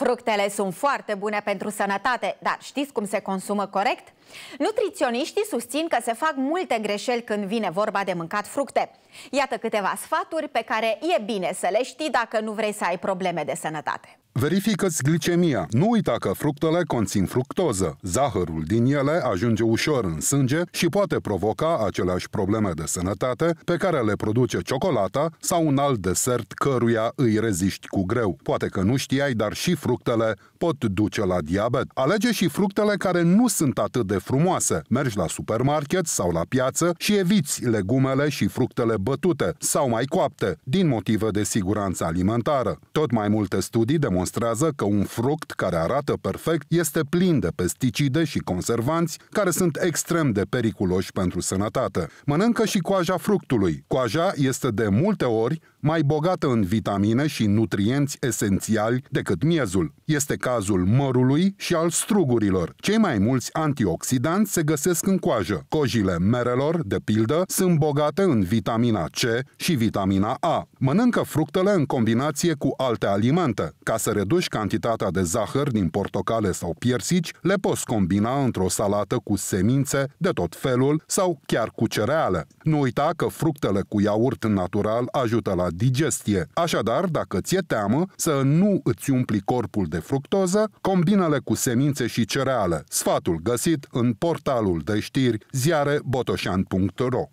Fructele sunt foarte bune pentru sănătate, dar știți cum se consumă corect? Nutriționiștii susțin că se fac multe greșeli când vine vorba de mâncat fructe. Iată câteva sfaturi pe care e bine să le știi dacă nu vrei să ai probleme de sănătate. Verifică-ți glicemia. Nu uita că fructele conțin fructoză. Zahărul din ele ajunge ușor în sânge și poate provoca aceleași probleme de sănătate pe care le produce ciocolata sau un alt desert căruia îi reziști cu greu. Poate că nu știai, dar și fructele pot duce la diabet. Alege și fructele care nu sunt atât de frumoase. Mergi la supermarket sau la piață și eviți legumele și fructele bătute sau mai coapte, din motive de siguranță alimentară. Tot mai multe studii demonstrează demonstrează că un fruct care arată perfect este plin de pesticide și conservanți care sunt extrem de periculoși pentru sănătate. Mănâncă și coaja fructului. Coaja este de multe ori mai bogată în vitamine și nutrienți esențiali decât miezul. Este cazul mărului și al strugurilor. Cei mai mulți antioxidanți se găsesc în coajă. Cojile merelor, de pildă, sunt bogate în vitamina C și vitamina A. Mănâncă fructele în combinație cu alte alimente, ca să să reduci cantitatea de zahăr din portocale sau piersici, le poți combina într-o salată cu semințe de tot felul sau chiar cu cereale. Nu uita că fructele cu iaurt natural ajută la digestie. Așadar, dacă ți-e teamă să nu îți umpli corpul de fructoză, combină-le cu semințe și cereale. Sfatul găsit în portalul de știri ziarebotoșan.ro